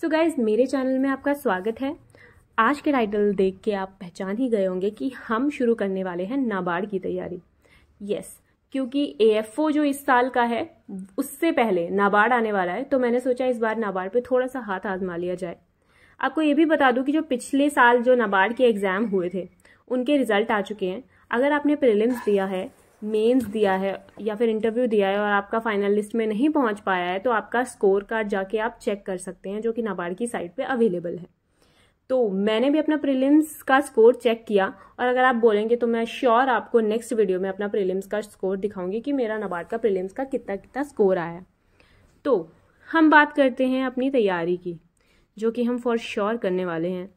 सो so guys मेरे channel में आपका स्वागत है आज के टाइटल देख के आप पहचान ही गए होंगे कि हम शुरू करने वाले हैं नाबार्ड की तैयारी यस yes, क्योंकि ए जो इस साल का है उससे पहले नाबार्ड आने वाला है तो मैंने सोचा इस बार नाबार्ड पे थोड़ा सा हाथ आजमा लिया जाए आपको ये भी बता दूं कि जो पिछले साल जो नाबार्ड के एग्ज़ाम हुए थे उनके रिजल्ट आ चुके हैं अगर आपने प्रिलिम्स दिया है मेंस दिया है या फिर इंटरव्यू दिया है और आपका फाइनल लिस्ट में नहीं पहुंच पाया है तो आपका स्कोर कार्ड जाके आप चेक कर सकते हैं जो कि नाबार्ड की साइट पे अवेलेबल है तो मैंने भी अपना प्रीलिम्स का स्कोर चेक किया और अगर आप बोलेंगे तो मैं श्योर आपको नेक्स्ट वीडियो में अपना प्रिलिम्स का स्कोर दिखाऊंगी कि मेरा नाबार्ड का प्रिलिम्स का कितना कितना स्कोर आया तो हम बात करते हैं अपनी तैयारी की जो कि हम फॉर श्योर करने वाले हैं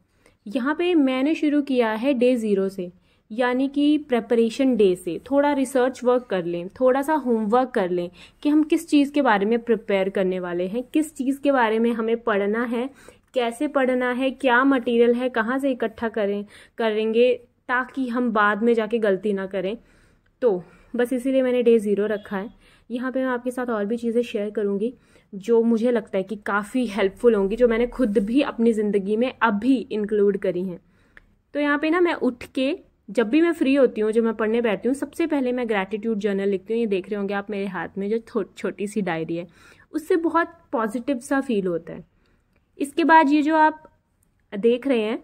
यहाँ पे मैंने शुरू किया है डे ज़ीरो से यानी कि प्रेपरेशन डे से थोड़ा रिसर्च वर्क कर लें थोड़ा सा होमवर्क कर लें कि हम किस चीज़ के बारे में प्रिपेयर करने वाले हैं किस चीज़ के बारे में हमें पढ़ना है कैसे पढ़ना है क्या मटेरियल है कहाँ से इकट्ठा करें करेंगे ताकि हम बाद में जाके गलती ना करें तो बस इसीलिए मैंने डे ज़ीरो रखा है यहाँ पे मैं आपके साथ और भी चीज़ें शेयर करूँगी जो मुझे लगता है कि काफ़ी हेल्पफुल होंगी जो मैंने खुद भी अपनी ज़िंदगी में अभी इंक्लूड करी हैं तो यहाँ पे ना मैं उठ के जब भी मैं फ्री होती हूँ जब मैं पढ़ने बैठती हूँ सबसे पहले मैं ग्रेटिट्यूड जर्नल लिखती हूँ ये देख रहे होंगे आप मेरे हाथ में जो छोटी सी डायरी है उससे बहुत पॉजिटिव सा फील होता है इसके बाद ये जो आप देख रहे हैं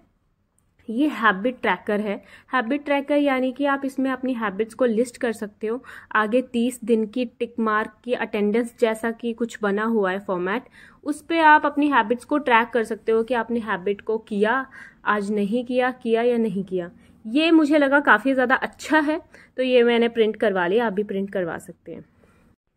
ये हैबिट ट्रैकर है हैबिट ट्रैकर यानी कि आप इसमें अपनी हैबिट्स को लिस्ट कर सकते हो आगे तीस दिन की टिक मार्क की अटेंडेंस जैसा कि कुछ बना हुआ है फॉर्मेट उस पर आप अपनी हैबिट्स को ट्रैक कर सकते हो कि आपने हैबिट को किया आज नहीं किया किया या नहीं किया ये मुझे लगा काफ़ी ज़्यादा अच्छा है तो ये मैंने प्रिंट करवा लिया आप भी प्रिंट करवा सकते हैं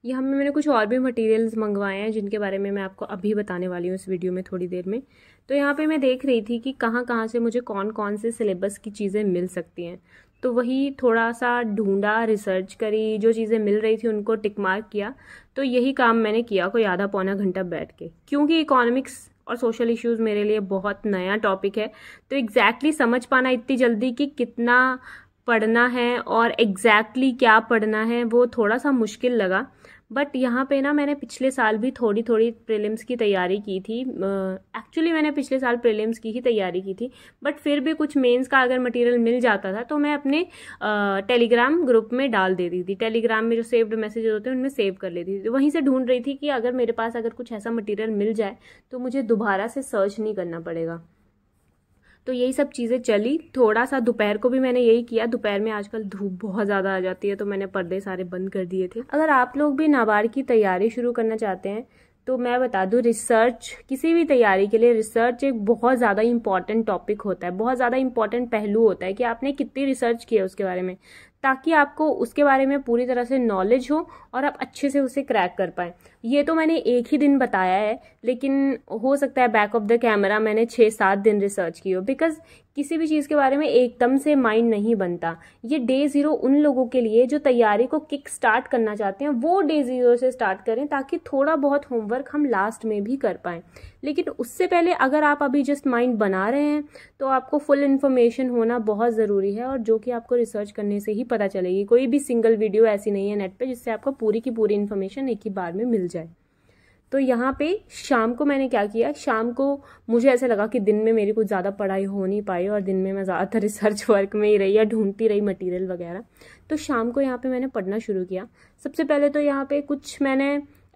यहाँ में मैंने कुछ और भी मटेरियल्स मंगवाए हैं जिनके बारे में मैं आपको अभी बताने वाली हूँ इस वीडियो में थोड़ी देर में तो यहाँ पे मैं देख रही थी कि कहाँ कहाँ से मुझे कौन कौन से सिलेबस की चीज़ें मिल सकती हैं तो वही थोड़ा सा ढूंढा रिसर्च करी जो चीज़ें मिल रही थी उनको टिकमार्क किया तो यही काम मैंने किया कोई आधा पौना घंटा बैठ के क्योंकि इकोनॉमिक्स और सोशल इश्यूज मेरे लिए बहुत नया टॉपिक है तो एग्जैक्टली exactly समझ पाना इतनी जल्दी कि कितना पढ़ना है और एग्जैक्टली exactly क्या पढ़ना है वो थोड़ा सा मुश्किल लगा बट यहाँ पे ना मैंने पिछले साल भी थोड़ी थोड़ी प्रीलिम्स की तैयारी की थी एक्चुअली uh, मैंने पिछले साल प्रीलिम्स की ही तैयारी की थी बट फिर भी कुछ मेंस का अगर मटेरियल मिल जाता था तो मैं अपने टेलीग्राम uh, ग्रुप में डाल देती थी टेलीग्राम में जो सेव्ड मैसेज होते हैं उनमें सेव कर लेती थी वहीं से ढूंढ रही थी कि अगर मेरे पास अगर कुछ ऐसा मटीरियल मिल जाए तो मुझे दोबारा से सर्च नहीं करना पड़ेगा तो यही सब चीज़ें चली थोड़ा सा दोपहर को भी मैंने यही किया दोपहर में आजकल धूप बहुत ज़्यादा आ जाती है तो मैंने पर्दे सारे बंद कर दिए थे अगर आप लोग भी नाबार की तैयारी शुरू करना चाहते हैं तो मैं बता दूँ रिसर्च किसी भी तैयारी के लिए रिसर्च एक बहुत ज़्यादा इंपॉर्टेंट टॉपिक होता है बहुत ज़्यादा इंपॉर्टेंट पहलू होता है कि आपने कितनी रिसर्च की है उसके बारे में ताकि आपको उसके बारे में पूरी तरह से नॉलेज हो और आप अच्छे से उसे क्रैक कर पाएँ ये तो मैंने एक ही दिन बताया है लेकिन हो सकता है बैक ऑफ द कैमरा मैंने छः सात दिन रिसर्च की हो बिकॉज किसी भी चीज़ के बारे में एकदम से माइंड नहीं बनता ये डे ज़ीरो उन लोगों के लिए जो तैयारी को किक स्टार्ट करना चाहते हैं वो डे ज़ीरो से स्टार्ट करें ताकि थोड़ा बहुत होमवर्क हम लास्ट में भी कर पाएँ लेकिन उससे पहले अगर आप अभी जस्ट माइंड बना रहे हैं तो आपको फुल इन्फॉर्मेशन होना बहुत ज़रूरी है और जो कि आपको रिसर्च करने से ही पता चलेगी कोई भी सिंगल वीडियो ऐसी नहीं है नेट पर जिससे आपको पूरी की पूरी इन्फॉर्मेशन एक ही बार में मिल जाए तो यहाँ पे शाम को मैंने क्या किया शाम को मुझे ऐसा लगा कि दिन में मेरी कुछ ज़्यादा पढ़ाई हो नहीं पाई और दिन में मैं ज़्यादातर रिसर्च वर्क में ही रही या ढूंढती रही मटेरियल वगैरह तो शाम को यहाँ पे मैंने पढ़ना शुरू किया सबसे पहले तो यहाँ पे कुछ मैंने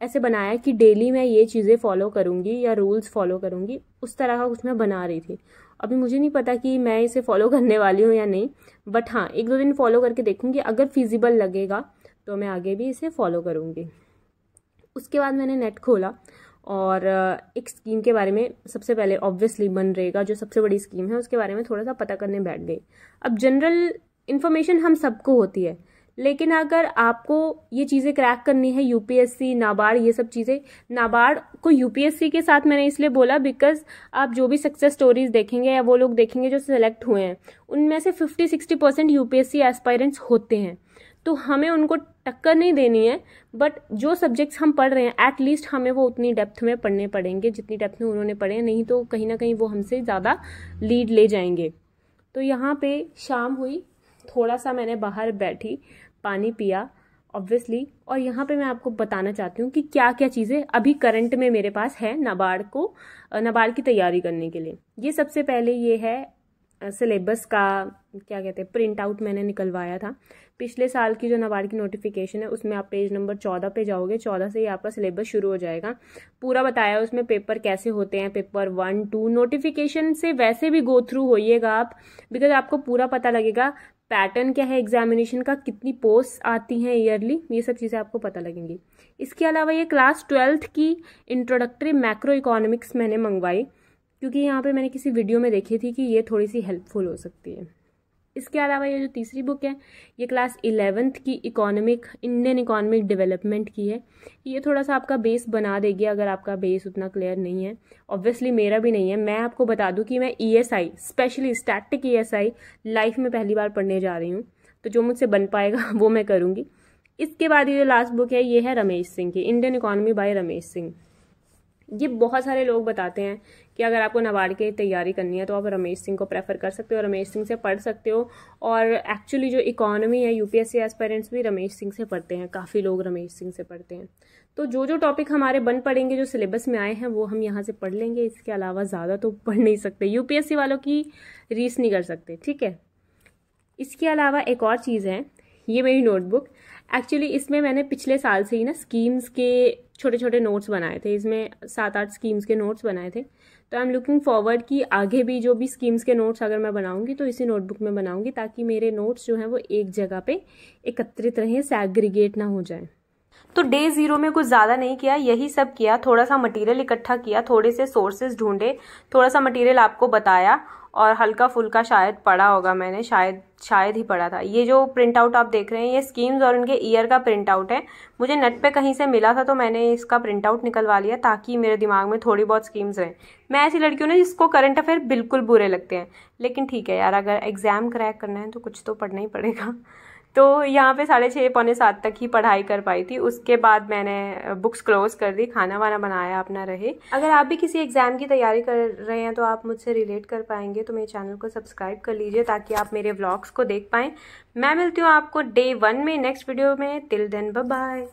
ऐसे बनाया कि डेली मैं ये चीज़ें फॉलो करूँगी या रूल्स फॉलो करूँगी उस तरह का कुछ मैं बना रही थी अभी मुझे नहीं पता कि मैं इसे फॉलो करने वाली हूँ या नहीं बट हाँ एक दो दिन फॉलो करके देखूँगी अगर फिजिबल लगेगा तो मैं आगे भी इसे फॉलो करूँगी उसके बाद मैंने नेट खोला और एक स्कीम के बारे में सबसे पहले ऑब्वियसली बन रहेगा जो सबसे बड़ी स्कीम है उसके बारे में थोड़ा सा पता करने बैठ गई अब जनरल इन्फॉर्मेशन हम सबको होती है लेकिन अगर आपको ये चीज़ें क्रैक करनी है यूपीएससी नाबार्ड ये सब चीज़ें नाबार्ड को यूपीएससी के साथ मैंने इसलिए बोला बिकॉज आप जो भी सक्सेस स्टोरीज देखेंगे या वो लोग देखेंगे जो सेलेक्ट हुए हैं उनमें से 50-60 परसेंट यूपीएससी एस्पायरेंट्स होते हैं तो हमें उनको टक्कर नहीं देनी है बट जो सब्जेक्ट्स हम पढ़ रहे हैं एट लीस्ट हमें वो उतनी डेप्थ में पढ़ने पड़ेंगे जितनी डेप्थ में उन्होंने पढ़े नहीं तो कहीं ना कहीं वो हमसे ज़्यादा लीड ले जाएंगे तो यहाँ पे शाम हुई थोड़ा सा मैंने बाहर बैठी पानी पिया ऑब्वियसली और यहाँ पे मैं आपको बताना चाहती हूँ कि क्या क्या चीज़ें अभी करंट में मेरे पास है नाबार्ड को नाबार्ड की तैयारी करने के लिए ये सबसे पहले ये है सिलेबस का क्या कहते हैं प्रिंट आउट मैंने निकलवाया था पिछले साल की जो नाबार्ड की नोटिफिकेशन है उसमें आप पेज नंबर चौदह पे जाओगे चौदह से ही आपका सिलेबस शुरू हो जाएगा पूरा बताया उसमें पेपर कैसे होते हैं पेपर वन टू नोटिफिकेशन से वैसे भी गो थ्रू होइएगा आप बिकॉज आपको पूरा पता लगेगा पैटर्न क्या है एग्जामिनेशन का कितनी पोस्ट आती हैं ईयरली ये सब चीज़ें आपको पता लगेंगी इसके अलावा ये क्लास ट्वेल्थ की इंट्रोडक्टरी मैक्रो इकोनॉमिक्स मैंने मंगवाई क्योंकि यहाँ पर मैंने किसी वीडियो में देखी थी कि ये थोड़ी सी हेल्पफुल हो सकती है इसके अलावा ये जो तीसरी बुक है ये क्लास इलेवेंथ की इकोनॉमिक इंडियन इकोनॉमिक डेवलपमेंट की है ये थोड़ा सा आपका बेस बना देगी अगर आपका बेस उतना क्लियर नहीं है ऑब्वियसली मेरा भी नहीं है मैं आपको बता दूं कि मैं ई स्पेशली स्टैटिक ई लाइफ में पहली बार पढ़ने जा रही हूँ तो जो मुझसे बन पाएगा वो मैं करूँगी इसके बाद ये जो लास्ट बुक है ये है रमेश सिंह की Indian economy by Ramesh Singh ये बहुत सारे लोग बताते हैं कि अगर आपको नवाड़ की तैयारी करनी है तो आप रमेश सिंह को प्रेफर कर सकते हो रमेश सिंह से पढ़ सकते हो और एक्चुअली जो इकोनॉमी है यूपीएससी एस्पेरेंट्स भी रमेश सिंह से पढ़ते हैं काफ़ी लोग रमेश सिंह से पढ़ते हैं तो जो जो टॉपिक हमारे बन पड़ेंगे जो सिलेबस में आए हैं वो हम यहाँ से पढ़ लेंगे इसके अलावा ज़्यादा तो पढ़ नहीं सकते यूपीएससी वालों की रीस नहीं कर सकते ठीक है इसके अलावा एक और चीज़ है ये मेरी नोटबुक एक्चुअली इसमें मैंने पिछले साल से ही ना स्कीम्स के छोटे छोटे नोट्स बनाए थे इसमें सात आठ स्कीम्स के नोट्स बनाए थे तो आई एम लुकिंग फॉरवर्ड कि आगे भी जो भी स्कीम्स के नोट्स अगर मैं बनाऊंगी तो इसी नोटबुक में बनाऊंगी ताकि मेरे नोट्स जो हैं वो एक जगह पे एकत्रित रहें सैग्रीगेट ना हो जाए तो डे जीरो में कुछ ज़्यादा नहीं किया यही सब किया थोड़ा सा मटेरियल इकट्ठा किया थोड़े से सोर्सेज ढूंढे थोड़ा सा मटेरियल आपको बताया और हल्का फुल्का शायद पढ़ा होगा मैंने शायद शायद ही पढ़ा था ये जो प्रिंट आउट आप देख रहे हैं ये स्कीम्स और उनके ईयर का प्रिंट आउट है मुझे नेट पे कहीं से मिला था तो मैंने इसका प्रिंट आउट निकलवा लिया ताकि मेरे दिमाग में थोड़ी बहुत स्कीम्स रहें मैं ऐसी लड़की हूँ ना जिसको करंट अफेयर बिल्कुल बुरे लगते हैं लेकिन ठीक है यार अगर एग्ज़ाम क्रैक करना है तो कुछ तो पढ़ना ही पड़ेगा तो यहाँ पे साढ़े छः पौने सात तक ही पढ़ाई कर पाई थी उसके बाद मैंने बुक्स क्लोज कर दी खाना वाना बनाया अपना रहे अगर आप भी किसी एग्ज़ाम की तैयारी कर रहे हैं तो आप मुझसे रिलेट कर पाएंगे तो मेरे चैनल को सब्सक्राइब कर लीजिए ताकि आप मेरे व्लॉग्स को देख पाएँ मैं मिलती हूँ आपको डे वन में नेक्स्ट वीडियो में टिल देन बाय